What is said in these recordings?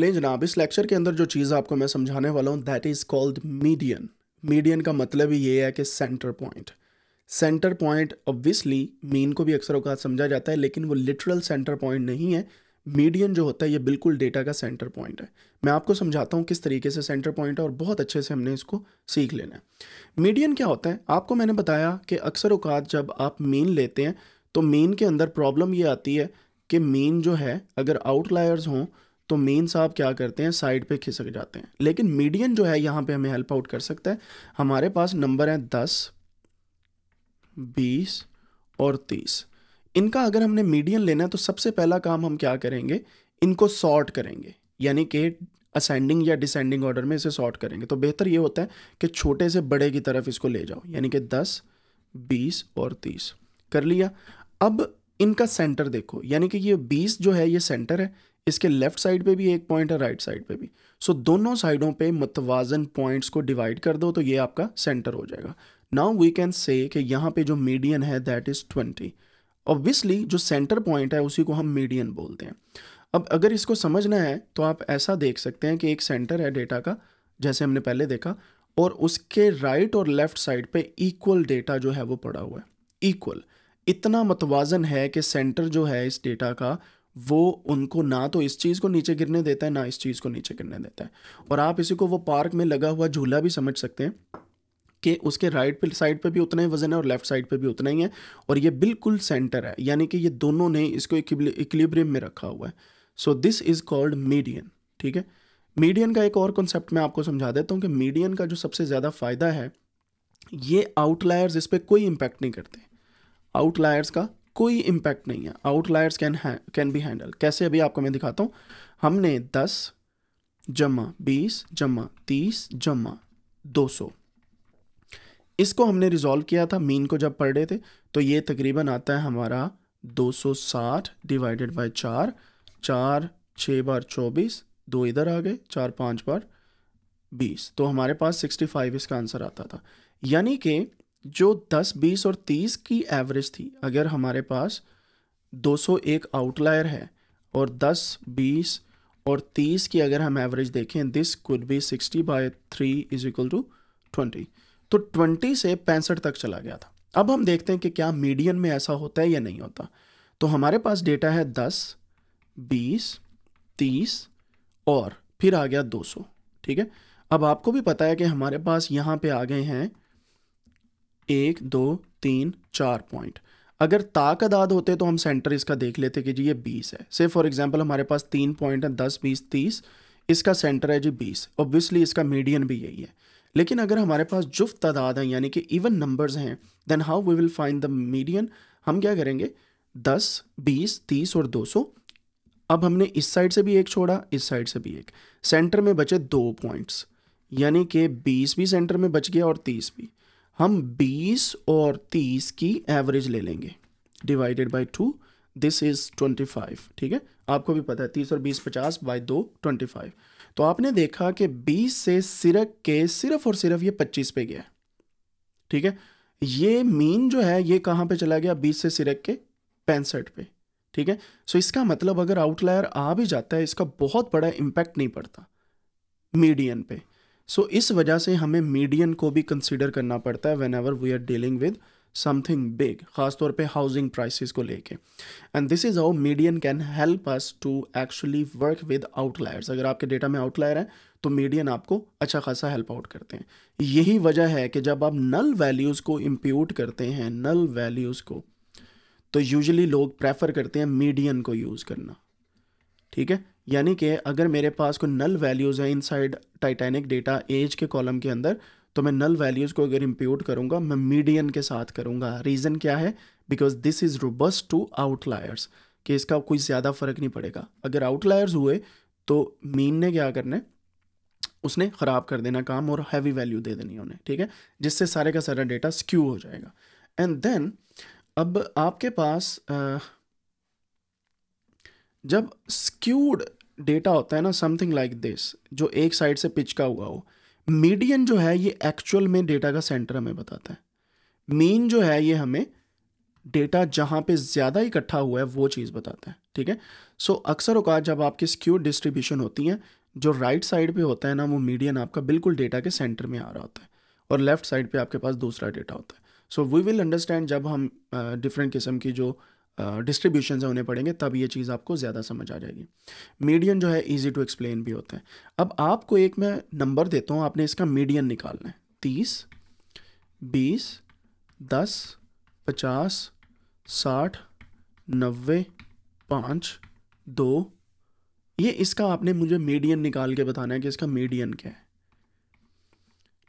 लें जनाब इस लेक्चर के अंदर जो चीज़ आपको मैं समझाने वाला हूँ that is called median median का मतलब ही ये है कि centre point centre point obviously mean को भी अक्सर अवकात समझा जाता है लेकिन वो लिटरल सेंटर पॉइंट नहीं है मीडियन जो होता है ये बिल्कुल डेटा का सेंटर पॉइंट है मैं आपको समझाता हूँ किस तरीके से सेंटर पॉइंट है और बहुत अच्छे से हमने इसको सीख लेना है मीडियन क्या होता है आपको मैंने बताया कि अक्सर अवकात जब आप मीन लेते हैं तो मीन के अंदर प्रॉब्लम ये आती है कि मीन जो है अगर आउटलायर्स हों तो मेन साहब क्या करते हैं साइड पे खिसक जाते हैं लेकिन मीडियन जो है यहाँ पे हमें हेल्प आउट कर सकता है हमारे पास नंबर हैं दस बीस और तीस इनका अगर हमने मीडियन लेना है तो सबसे पहला काम हम क्या करेंगे इनको सॉर्ट करेंगे यानी कि असेंडिंग या डिसेंडिंग ऑर्डर में इसे सॉर्ट करेंगे तो बेहतर ये होता है कि छोटे से बड़े की तरफ इसको ले जाओ यानी कि दस बीस और तीस कर लिया अब इनका सेंटर देखो यानी कि ये बीस जो है ये सेंटर है इसके लेफ्ट साइड पे भी एक पॉइंट है राइट साइड पे भी सो so, दोनों साइडों पे मतवाजन पॉइंट्स को डिवाइड कर दो तो ये आपका सेंटर हो जाएगा नाउ वी कैन से कि यहाँ पे जो मीडियन है दैट इज़ ट्वेंटी ऑब्वियसली जो सेंटर पॉइंट है उसी को हम मीडियन बोलते हैं अब अगर इसको समझना है तो आप ऐसा देख सकते हैं कि एक सेंटर है डेटा का जैसे हमने पहले देखा और उसके राइट और लेफ्ट साइड पे इक्वल डेटा जो है वो पड़ा हुआ है इक्वल इतना मतवाजन है कि सेंटर जो है इस डेटा का वो उनको ना तो इस चीज़ को नीचे गिरने देता है ना इस चीज़ को नीचे गिरने देता है और आप इसी को वो पार्क में लगा हुआ झूला भी समझ सकते हैं कि उसके राइट साइड पे भी उतना ही वजन है और लेफ्ट साइड पे भी उतना ही है और ये बिल्कुल सेंटर है यानी कि ये दोनों ने इसको इक्लिब्रियम में रखा हुआ है so this is called median ठीक है मीडियन का एक और कॉन्सेप्ट मैं आपको समझा देता हूँ कि मीडियन का जो सबसे ज़्यादा फ़ायदा है ये आउटलायर्स इस पर कोई इम्पैक्ट नहीं करते आउटलायर्स का कोई इम्पैक्ट नहीं है outliers can can be handle कैसे अभी आपको मैं दिखाता हूँ हमने दस जमा बीस जमा तीस जमा दो सौ इसको हमने रिजॉल्व किया था मीन को जब पढ़ रहे थे तो ये तकरीबन आता है हमारा 260 डिवाइडेड बाय चार चार छः बार चौबीस दो इधर आ गए चार पाँच बार बीस तो हमारे पास 65 इसका आंसर आता था यानी कि जो 10, 20 और 30 की एवरेज थी अगर हमारे पास 201 आउटलायर है और 10, 20 और 30 की अगर हम एवरेज देखें this could be 60 by 3 is equal to 20 तो 20 से पैंसठ तक चला गया था अब हम देखते हैं कि क्या मीडियन में ऐसा होता है या नहीं होता तो हमारे पास डेटा है 10, 20, 30 और फिर आ गया 200 ठीक है अब आपको भी पता है कि हमारे पास यहाँ पे आ गए हैं एक दो तीन चार पॉइंट अगर ताक अदाद होते तो हम सेंटर इसका देख लेते कि जी ये बीस है से फॉर एग्जाम्पल हमारे पास तीन पॉइंट है दस बीस तीस इसका सेंटर है जी बीस ऑब्वियसली इसका मीडियन भी यही है लेकिन अगर हमारे पास जुफ्त तादाद हैं यानी कि इवन नंबर्स हैं then how we will find the median हम क्या करेंगे दस बीस तीस और दो सौ अब हमने इस साइड से भी एक छोड़ा इस साइड से भी एक सेंटर में बचे दो पॉइंट्स यानी कि बीस भी सेंटर में बच गया और तीस भी हम 20 और 30 की एवरेज ले लेंगे divided by two this is 25 ठीक है आपको भी पता है 30 और 20 50 बाई दो 25 तो आपने देखा कि 20 से सिरक के सिर्फ और सिर्फ ये 25 पे गया ठीक है ये मीन जो है ये कहाँ पे चला गया 20 से सिरक के पैंसठ पे ठीक है सो इसका मतलब अगर आउटलायर आ भी जाता है इसका बहुत बड़ा इम्पैक्ट नहीं पड़ता मीडियन पे सो so, इस वजह से हमें मीडियन को भी कंसिडर करना पड़ता है whenever we are dealing with something big खासतौर पे हाउसिंग प्राइसेस को लेके and this is how median can help us to actually work with outliers अगर आपके डेटा में आउटलायर है तो मीडियन आपको अच्छा खासा हेल्प आउट करते हैं यही वजह है कि जब आप नल वैल्यूज़ को इम्प्यूट करते हैं नल वैल्यूज़ को तो यूजली लोग प्रेफर करते हैं मीडियन को यूज़ करना ठीक है यानी कि अगर मेरे पास कोई नल वैल्यूज़ हैं इनसाइड टाइटैनिक डेटा एज के कॉलम के अंदर तो मैं नल वैल्यूज़ को अगर इम्प्यूट करूँगा मैं मीडियन के साथ करूँगा रीज़न क्या है because this is robust to outliers कि इसका कोई ज़्यादा फ़र्क नहीं पड़ेगा अगर आउटलायर्स हुए तो मीन ने क्या करना है उसने ख़राब कर देना काम और हैवी वैल्यू दे देनी उन्हें ठीक है जिससे सारे का सारा डेटा स्क्यू हो जाएगा एंड देन अब आपके पास आ, जब स्क्यूड डेटा होता है ना समथिंग लाइक दिस जो एक साइड से पिचका हुआ हो मीडियन जो है ये एक्चुअल में डेटा का सेंटर हमें बताता है मीन जो है ये हमें डेटा जहाँ पे ज़्यादा इकट्ठा हुआ है वो चीज़ बताता है ठीक है सो अक्सर अवकात जब आपकी स्क्यूड डिस्ट्रीब्यूशन होती है जो राइट right साइड पे होता है ना वो मीडियन आपका बिल्कुल डेटा के सेंटर में आ रहा होता है और लेफ्ट साइड पे आपके पास दूसरा डेटा होता है सो वी विल अंडरस्टैंड जब हम डिफरेंट uh, किस्म की जो uh, डिस्ट्रीब्यूशन होने पड़ेंगे तब ये चीज़ आपको ज़्यादा समझ आ जाएगी मीडियन जो है ईजी टू एक्सप्लेन भी होता है अब आपको एक मैं नंबर देता हूँ आपने इसका मीडियन निकालना है तीस बीस दस पचास साठ नब्बे पाँच दो ये इसका आपने मुझे मीडियन निकाल के बताना है कि इसका मीडियन क्या है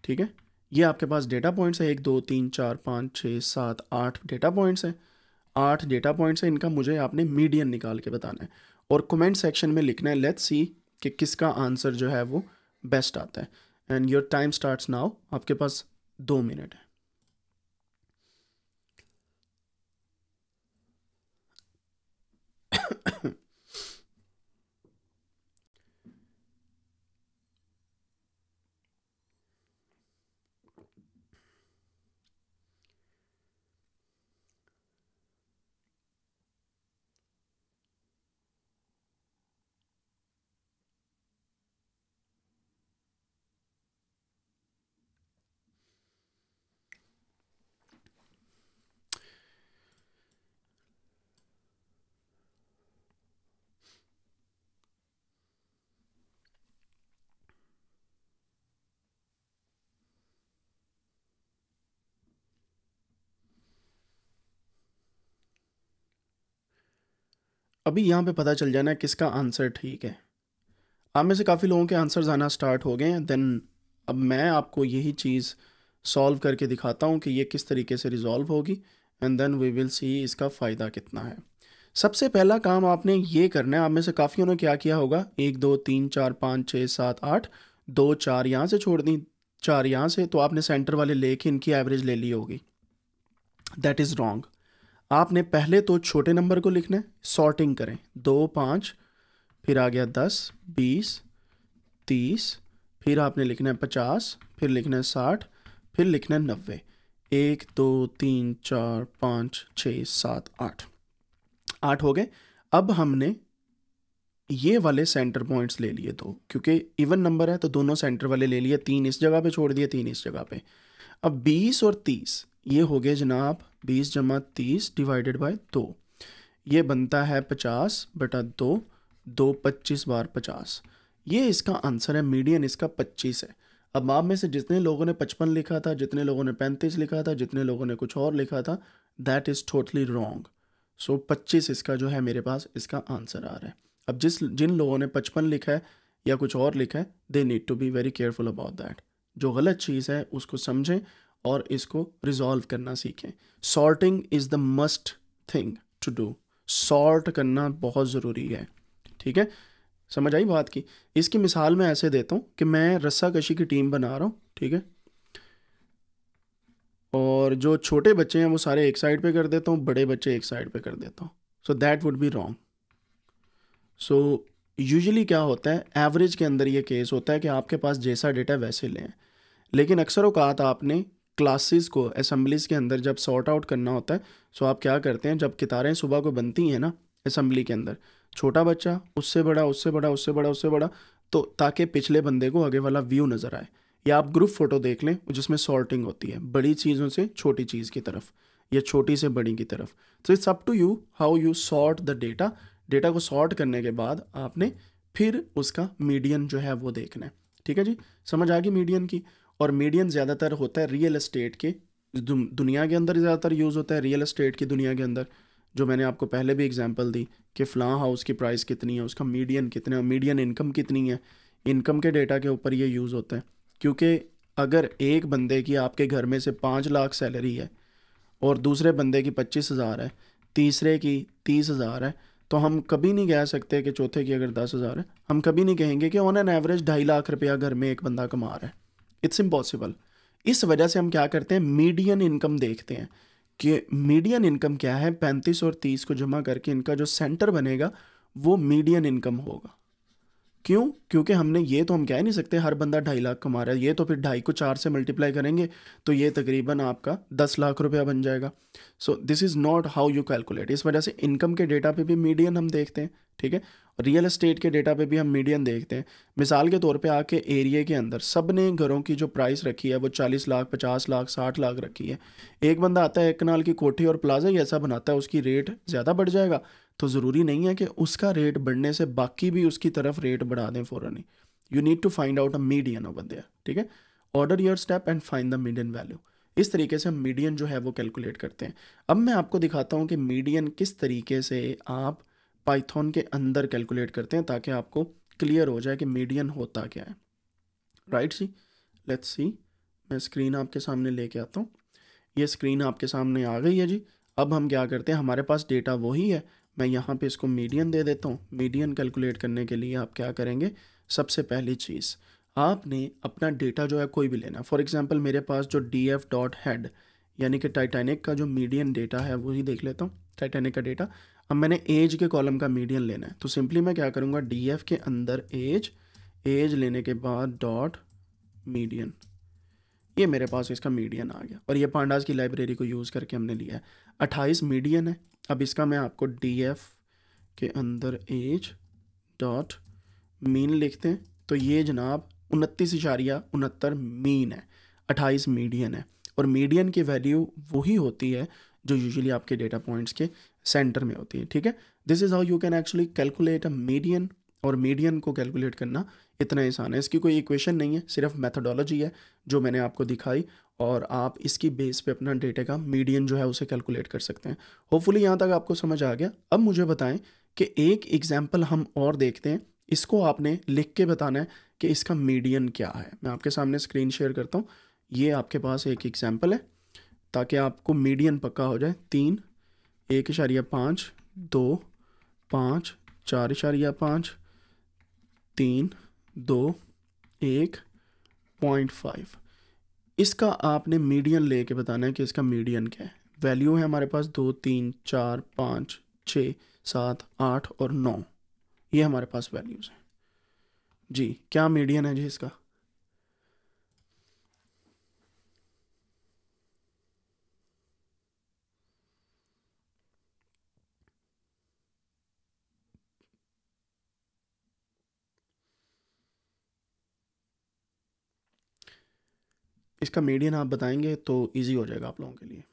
ठीक है ये आपके पास डेटा पॉइंट्स है एक दो तीन चार पाँच छः सात आठ डेटा पॉइंट्स हैं आठ डेटा पॉइंट्स हैं इनका मुझे आपने मीडियन निकाल के बताना है और कमेंट सेक्शन में लिखना है लेट्स सी कि किसका आंसर जो है वो बेस्ट आता है and your time starts now आपके पास दो मिनट है अभी यहाँ पे पता चल जाना है किसका आंसर ठीक है आप में से काफ़ी लोगों के आंसर्स आना स्टार्ट हो गए हैं देन अब मैं आपको यही चीज़ सॉल्व करके दिखाता हूँ कि ये किस तरीके से रिज़ॉल्व होगी and then we will see इसका फ़ायदा कितना है सबसे पहला काम आपने ये करना है आप में से काफ़ियों ने क्या किया होगा एक दो तीन चार पाँच छः सात आठ दो चार यहाँ से छोड़ दी चार यहाँ से तो आपने सेंटर वाले लेके इनकी एवरेज ले ली होगी दैट इज़ रॉन्ग आपने पहले तो छोटे नंबर को लिखना है सॉर्टिंग करें दो पाँच फिर आ गया दस बीस तीस फिर आपने लिखना है पचास फिर लिखना है साठ फिर लिखना है नब्बे एक दो तीन चार पाँच छ सात आठ आठ हो गए अब हमने ये वाले सेंटर पॉइंट्स ले लिए दो क्योंकि इवन नंबर है तो दोनों सेंटर वाले ले लिए तीन इस जगह पे छोड़ दिए तीन इस जगह पे अब बीस और तीस ये हो गया जनाब बीस जमा तीस डिवाइडेड बाय दो ये बनता है पचास बटा दो दो पच्चीस बार पचास ये इसका आंसर है मीडियन इसका पच्चीस है अब आप में से जितने लोगों ने पचपन लिखा था जितने लोगों ने पैंतीस लिखा था जितने लोगों ने कुछ और लिखा था that is totally wrong so पच्चीस इसका जो है मेरे पास इसका आंसर आ रहा है अब जिस जिन लोगों ने पचपन लिखा है या कुछ और लिखा है they need to be very careful about that जो गलत चीज़ है उसको समझें और इसको रिजॉल्व करना सीखें sorting is the must thing to do sort करना बहुत ज़रूरी है ठीक है समझ आई बात की इसकी मिसाल मैं ऐसे देता हूँ कि मैं रस्सा कशी की टीम बना रहा हूँ ठीक है और जो छोटे बच्चे हैं वो सारे एक साइड पे कर देता हूँ बड़े बच्चे एक साइड पे कर देता हूँ so that would be wrong so usually क्या होता है एवरेज के अंदर ये केस होता है कि आपके पास जैसा डेटा वैसे लें लेकिन अक्सर अवकात आपने क्लासेस को असम्बलीज के अंदर जब सॉर्ट आउट करना होता है सो आप क्या करते हैं जब कितारें सुबह को बनती हैं ना असम्बली के अंदर छोटा बच्चा उससे बड़ा उससे बड़ा उससे बड़ा उससे बड़ा तो ताकि पिछले बंदे को आगे वाला व्यू नज़र आए या आप ग्रुप फ़ोटो देख लें जिसमें सॉर्टिंग होती है बड़ी चीज़ों से छोटी चीज़ की तरफ या छोटी से बड़ी की तरफ तो it's up to you how you sort the data data को सॉर्ट करने के बाद आपने फिर उसका मीडियन जो है वो देखना है ठीक है जी समझ आ गई मीडियन की और मीडियन ज़्यादातर होता है रियल इस्टेट के दुनिया के अंदर ज़्यादातर यूज़ होता है रियल इस्टेट की दुनिया के अंदर जो मैंने आपको पहले भी एग्जांपल दी कि फ़लाँ हाउस की प्राइस कितनी है उसका मीडियन कितना है मीडियन इनकम कितनी है इनकम के डेटा के ऊपर ये यूज़ होता है क्योंकि अगर एक बंदे की आपके घर में से पाँच लाख सैलरी है और दूसरे बंदे की पच्चीस हज़ार है तीसरे की तीस हज़ार है तो हम कभी नहीं कह सकते कि चौथे की अगर दस हज़ार है हम कभी नहीं कहेंगे कि ऑन एन एवरेज ढाई लाख रुपया घर में एक बंदा कमा रहा है इट्स इम्पॉसिबल इस वजह से हम क्या करते हैं मीडियन इनकम देखते हैं कि मीडियन इनकम क्या है पैंतीस और तीस को जमा करके इनका जो सेंटर बनेगा वो मीडियन इनकम होगा क्यों क्योंकि हमने ये तो हम कह नहीं सकते हर बंदा ढाई लाख कमा रहा है ये तो फिर ढाई को चार से मल्टीप्लाई करेंगे तो ये तकरीबन आपका दस लाख रुपया बन जाएगा so this is not how you calculate इस वजह से इनकम के डेटा पे भी मीडियन हम देखते हैं ठीक है रियल एस्टेट के डेटा पे भी हम मीडियम देखते हैं मिसाल के तौर पे आके एरिया के अंदर सब ने घरों की जो प्राइस रखी है वो चालीस लाख पचास लाख साठ लाख रखी है एक बंदा आता है एक कनाल की कोठी और प्लाजा ही ऐसा बनाता है उसकी रेट ज़्यादा बढ़ जाएगा तो ज़रूरी नहीं है कि उसका रेट बढ़ने से बाकी भी उसकी तरफ रेट बढ़ा दें फ़ौर ही you need to find out a median of their ठीक है order your step and find the median value इस तरीके से हम मीडियन जो है वो कैलकुलेट करते हैं अब मैं आपको दिखाता हूँ कि मीडियन किस तरीके से आप पाइथन के अंदर कैलकुलेट करते हैं ताकि आपको क्लियर हो जाए कि मीडियन होता क्या है राइट सी लेट्स सी मैं स्क्रीन आपके सामने लेके आता हूँ ये स्क्रीन आपके सामने आ गई है जी अब हम क्या करते हैं हमारे पास डेटा वही है मैं यहाँ पे इसको मीडियन दे देता हूँ मीडियन कैलकुलेट करने के लिए आप क्या करेंगे सबसे पहली चीज़ आपने अपना डेटा जो है कोई भी लेना फॉर एग्ज़ाम्पल मेरे पास जो डी एफ डॉट हैड यानी कि टाइटैनिक का जो मीडियन डेटा है वही देख लेता हूँ टाइटैनिक का डेटा अब मैंने एज के कॉलम का मीडियन लेना है तो सिंपली मैं क्या करूँगा डी के अंदर एज एज लेने के बाद डॉट मीडियन ये मेरे पास इसका मीडियन आ गया और ये पांडास की लाइब्रेरी को यूज़ करके हमने लिया है अट्ठाईस मीडियन है अब इसका मैं आपको डी के अंदर एज डॉट मीन लिखते हैं तो ये जनाब उनतीस इशारिया उनहत्तर मीन है अट्ठाईस मीडियन है और मीडियन की वैल्यू वही होती है जो यूजुअली आपके डेटा पॉइंट्स के सेंटर में होती है ठीक है this is how you can actually calculate a median और मीडियन को कैलकुलेट करना इतना आसान है इसकी कोई इक्वेशन नहीं है सिर्फ मैथडोलॉजी है जो मैंने आपको दिखाई और आप इसकी बेस पे अपना डेटा का मीडियन जो है उसे कैलकुलेट कर सकते हैं होपफुली यहाँ तक आपको समझ आ गया अब मुझे बताएं कि एक एग्जाम्पल हम और देखते हैं इसको आपने लिख के बताना है कि इसका मीडियन क्या है मैं आपके सामने स्क्रीन शेयर करता हूँ ये आपके पास एक एग्जाम्पल है ताकि आपको मीडियन पक्का हो जाए तीन एक इशारिया पाँच दो पाँच चार इशारिया पाँच तीन दो एक पॉइंट फाइव इसका आपने मीडियन ले के बताना है कि इसका मीडियन क्या है वैल्यू है हमारे पास दो तीन चार पाँच छः सात आठ और नौ ये हमारे पास वैल्यूज़ हैं जी क्या मीडियन है जी इसका इसका मीडियन आप बताएंगे तो इजी हो जाएगा आप लोगों के लिए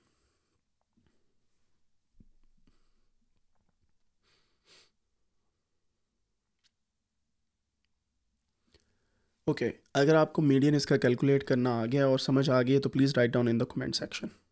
ओके okay, अगर आपको मीडियन इसका कैलकुलेट करना आ गया और समझ आ गई है तो please write down in the comment section